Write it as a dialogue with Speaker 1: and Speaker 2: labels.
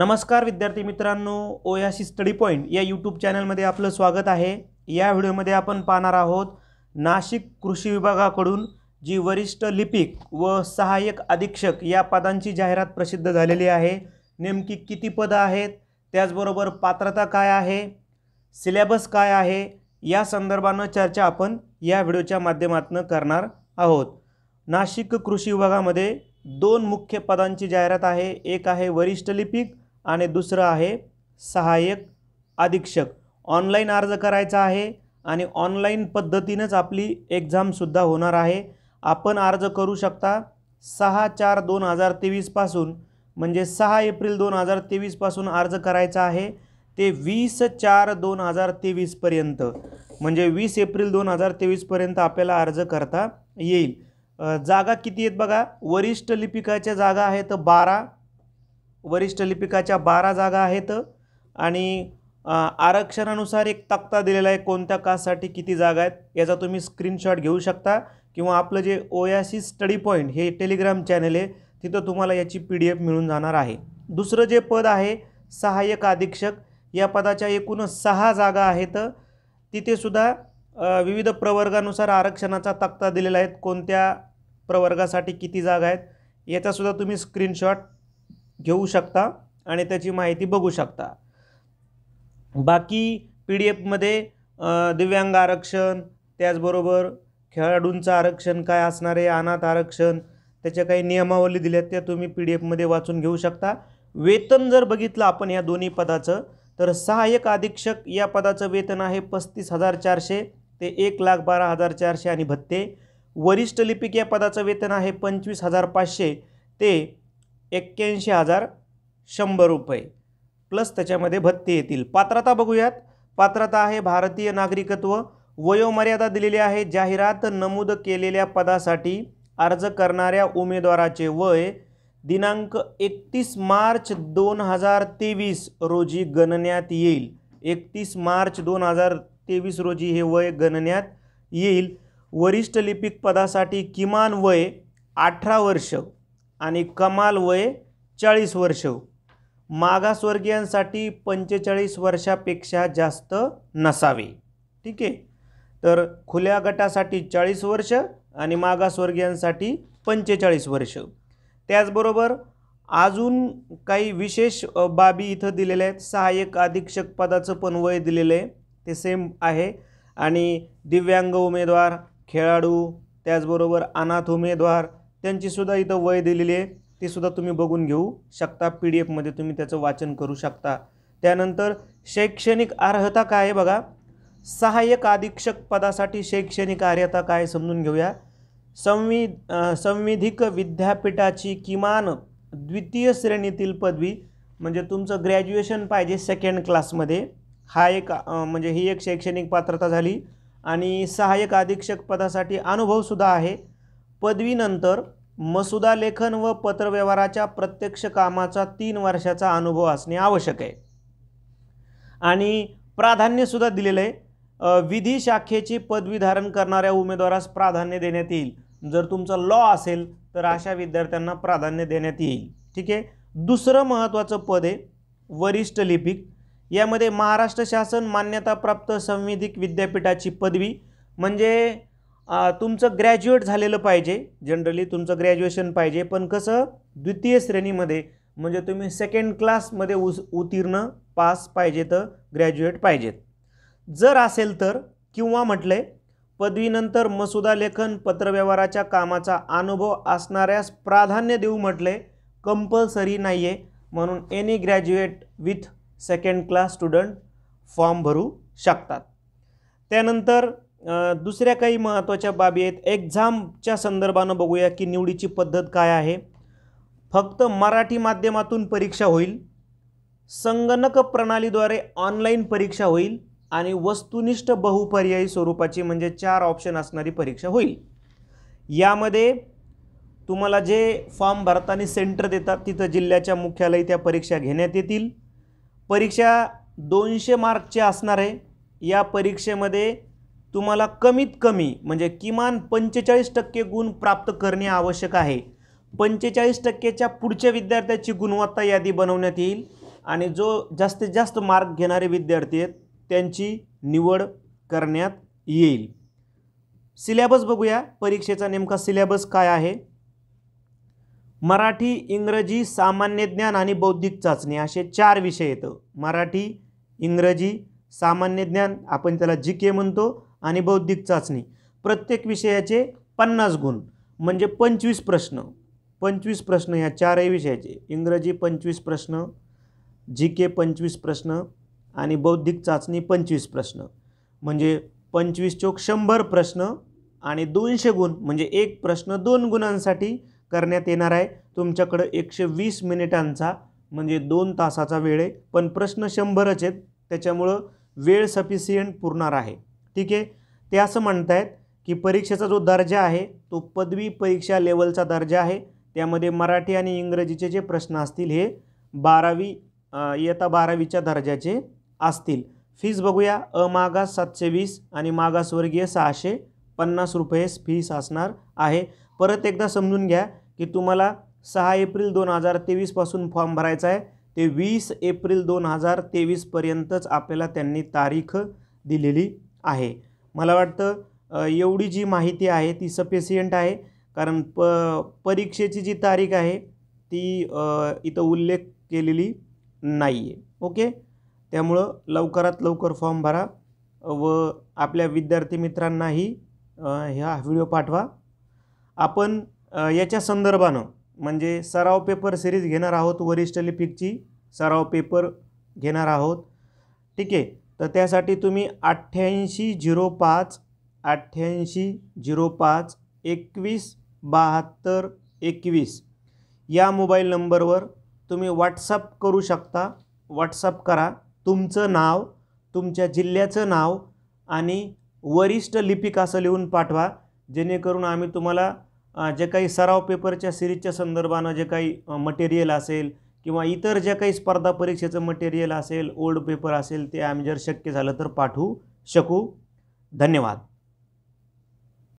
Speaker 1: नमस्कार विद्यार्थी मित्रांनो ओयाशी स्टडी पॉईंट या यूट्यूब चॅनलमध्ये आपलं स्वागत आहे या व्हिडिओमध्ये आपण पाहणार आहोत नाशिक कृषी विभागाकडून जी वरिष्ठ लिपिक व सहाय्यक अधीक्षक या पदांची जाहिरात प्रसिद्ध झालेली आहे नेमकी किती पदं आहेत त्याचबरोबर पात्रता काय आहे सिलेबस काय आहे या संदर्भानं चर्चा आपण या व्हिडिओच्या माध्यमातून करणार आहोत नाशिक कृषी विभागामध्ये दोन मुख्य पदांची जाहिरात आहे एक आहे वरिष्ठ लिपिक आणि दुसरं आहे सहाय्यक अधीक्षक ऑनलाईन अर्ज करायचा आहे आणि ऑनलाईन पद्धतीनंच आपली एक्झामसुद्धा होणार आहे आपण अर्ज करू शकता सहा चार दोन हजार तेवीसपासून म्हणजे सहा एप्रिल दोन हजार तेवीसपासून अर्ज करायचा आहे ते वीस चार दोन हजार तेवीसपर्यंत म्हणजे वीस एप्रिल दोन हजार तेवीसपर्यंत आपल्याला अर्ज करता येईल जागा किती आहेत बघा वरिष्ठ लिपिकाच्या जागा आहेत बारा वरिष्ठ लिपिकाच्या बारा जागा आहेत आणि आरक्षणानुसार एक तक्ता दिलेला आहे कोणत्या कास्टसाठी किती जागा आहेत याचा तुम्ही स्क्रीनशॉट घेऊ शकता किंवा आपलं जे ओयासी स्टडी पॉईंट हे टेलिग्राम चॅनल आहे तिथं तुम्हाला याची पी डी एफ मिळून जाणार आहे दुसरं जे पद आहे सहाय्यक अधीक्षक या पदाच्या एकूण सहा जागा आहेत तिथेसुद्धा विविध प्रवर्गानुसार आरक्षणाचा तक्ता दिलेला आहे कोणत्या प्रवर्गासाठी किती जागा आहेत याचासुद्धा तुम्ही स्क्रीनशॉट घेऊ शकता आणि त्याची माहिती बघू शकता बाकी पी डी एफमध्ये दिव्यांग आरक्षण त्याचबरोबर खेळाडूंचं आरक्षण काय असणार आहे अनाथ आरक्षण त्याच्या काही नियमावली दिल्यात त्या तुम्ही पी डी एफमध्ये वाचून घेऊ शकता वेतन जर बघितलं आपण या दोन्ही पदाचं तर सहाय्यक अधीक्षक या पदाचं वेतन आहे पस्तीस हजार चारशे ते एक लाख बारा हजार चारशे आणि भत्ते वरिष्ठ लिपिक या पदाचं वेतन आहे पंचवीस हजार पाचशे ते एक्क्याऐंशी हजार शंभर रुपये प्लस त्याच्यामध्ये भत्ते येतील पात्रता बघूयात पात्रता आहे भारतीय नागरिकत्व वयोमर्यादा दिलेली आहे जाहिरात नमूद केलेल्या पदासाठी अर्ज करणाऱ्या उमेदवाराचे वय दिनांक एकतीस मार्च दोन हजार तेवीस रोजी गणण्यात येईल एकतीस मार्च दोन हजार तेवीस रोजी हे वय गणण्यात येईल वरिष्ठ लिपिक पदासाठी किमान वय अठरा वर्ष आणि कमाल वय चाळीस वर्ष मागासवर्गीयांसाठी पंचेचाळीस वर्षापेक्षा जास्त नसावे ठीक आहे तर खुल्या गटासाठी चाळीस वर्ष आणि मागासवर्गीयांसाठी पंचेचाळीस वर्ष त्याचबरोबर अजून काही विशेष बाबी इथं दिलेल्या आहेत सहाय्यक अधीक्षक पदाचं पण वय दिलेलं आहे ते सेम आहे आणि दिव्यांग उमेदवार खेळाडू त्याचबरोबर अनाथ उमेदवार त्यांचीसुद्धा इथं वय दिलेली आहे तीसुद्धा तुम्ही बघून घेऊ शकता पी डी एफमध्ये तुम्ही त्याचं वाचन करू शकता त्यानंतर शैक्षणिक अर्हता काय आहे बघा सहाय्यक अधीक्षक पदासाठी शैक्षणिक अर्हता काय समजून घेऊया संवि संविधिक विद्यापीठाची किमान द्वितीय श्रेणीतील पदवी म्हणजे तुमचं ग्रॅज्युएशन पाहिजे सेकंड क्लासमध्ये हा एक म्हणजे ही एक शैक्षणिक पात्रता झाली आणि सहाय्यक अधीक्षक पदासाठी अनुभवसुद्धा आहे पदवीनंतर मसुदा लेखन व पत्रव्यवहाराच्या प्रत्यक्ष कामाचा तीन वर्षाचा अनुभव असणे आवश्यक आहे आणि प्राधान्यसुद्धा दिलेलं आहे विधी शाखेची पदवी धारण करणाऱ्या उमेदवारास प्राधान्य देण्यात येईल जर तुमचा लॉ असेल तर अशा विद्यार्थ्यांना प्राधान्य देण्यात येईल ठीक आहे दुसरं महत्त्वाचं पद आहे वरिष्ठ लिपिक यामध्ये महाराष्ट्र शासन मान्यताप्राप्त संविधिक विद्यापीठाची पदवी म्हणजे तुमचं ग्रॅज्युएट झालेलं पाहिजे जनरली तुमचं ग्रॅज्युएशन पाहिजे पण कसं द्वितीय श्रेणीमध्ये म्हणजे तुम्ही सेकंड क्लासमध्ये उस उत्तीर्ण पास पाहिजे तर ग्रॅज्युएट पाहिजेत जर असेल तर किंवा म्हटले पदवीनंतर मसुदा लेखन पत्रव्यवहाराच्या कामाचा अनुभव असणाऱ्यास प्राधान्य देऊ म्हटले कंपल्सरी नाही आहे म्हणून any graduate with second class student form भरू शकतात त्यानंतर दुसऱ्या काही महत्त्वाच्या बाबी आहेत एक्झामच्या संदर्भानं बघूया की निवडीची पद्धत काय आहे फक्त मराठी माध्यमातून परीक्षा होईल संगणक प्रणालीद्वारे ऑनलाईन परीक्षा होईल आणि वस्तुनिष्ठ बहुपर्यायी स्वरूपाची म्हणजे चार ऑप्शन असणारी परीक्षा होईल यामध्ये तुम्हाला जे फॉर्म भरताना सेंटर देतात तिथं जिल्ह्याच्या मुख्यालय त्या परीक्षा घेण्यात येतील परीक्षा दोनशे मार्कची असणार आहे या परीक्षेमध्ये तुम्हाला कमीत कमी म्हणजे किमान पंचेचाळीस टक्के गुण प्राप्त करणे आवश्यक आहे पंचेचाळीस टक्केच्या पुढच्या विद्यार्थ्याची गुणवत्ता यादी बनवण्यात येईल आणि जो जास्तीत जास्त मार्क घेणारे विद्यार्थी आहेत त्यांची निवड करण्यात येईल सिलेबस बघूया परीक्षेचा नेमका सिलेबस काय आहे मराठी इंग्रजी सामान्य ज्ञान आणि बौद्धिक चाचणी असे चार विषय येतं मराठी इंग्रजी सामान्य ज्ञान आपण त्याला जी के म्हणतो आणि बौद्धिक चाचणी प्रत्येक विषयाचे पन्नास गुण म्हणजे पंचवीस प्रश्न पंचवीस प्रश्न या चारही विषयाचे इंग्रजी पंचवीस प्रश्न जी के पंचवीस प्रश्न आणि बौद्धिक चाचणी पंचवीस प्रश्न म्हणजे पंचवीस चोक शंभर प्रश्न आणि दोनशे गुण म्हणजे एक प्रश्न दोन गुणांसाठी करण्यात येणार आहे तुमच्याकडं एकशे वीस मिनिटांचा म्हणजे दोन तासाचा वेळ आहे पण प्रश्न शंभरच आहेत त्याच्यामुळं वेळ सफिसियंट पुरणार आहे ठीक आहे ते असं म्हणत आहेत की परीक्षेचा जो दर्जा आहे तो पदवी परीक्षा लेवलचा दर्जा आहे त्यामध्ये मराठी आणि इंग्रजीचे जे प्रश्न असतील हे बारावी इयत्ता बारावीच्या दर्जाचे असतील फीज बघूया अमागास सातशे वीस आणि मागासवर्गीय सहाशे पन्नास रुपये फीस असणार आहे परत एकदा समजून घ्या की तुम्हाला सहा एप्रिल दोन हजार तेवीसपासून फॉर्म भरायचा आहे ते वीस एप्रिल दोन हजार तेवीसपर्यंतच आपल्याला त्यांनी तारीख दिलेली आहे मला वाटतं एवढी जी माहिती आहे ती सफिशियंट आहे कारण प परीक्षेची जी तारीख आहे ती इथं उल्लेख केलेली नाही आहे ओके त्यामुळं लवकरात लवकर फॉर्म भरा व आपल्या विद्यार्थी मित्रांनाही ह्या व्हिडिओ पाठवा आपण याच्या संदर्भानं म्हणजे सराव पेपर सिरीज घेणार आहोत वरिष्ठ लिपिकची सराव पेपर घेणार आहोत ठीक आहे तर त्यासाठी तुम्ही अठ्ठ्याऐंशी झिरो पाच अठ्ठ्याऐंशी झिरो पाच एकवीस बहात्तर एकवीस या मोबाईल नंबरवर तुम्ही व्हॉट्सअप करू शकता व्हॉट्सअप करा तुमचं नाव तुमच्या जिल्ह्याचं नाव आणि वरिष्ठ लिपिक असं लिहून पाठवा जेणेकरून आम्ही तुम्हाला जे काही सराव पेपरच्या सिरीजच्या संदर्भानं जे काही मटेरियल असेल किंवा इतर ज्या काही स्पर्धा परीक्षेचं मटेरियल असेल ओल्ड पेपर असेल ते आम्ही जर शक्य झालं तर पाठवू शकू धन्यवाद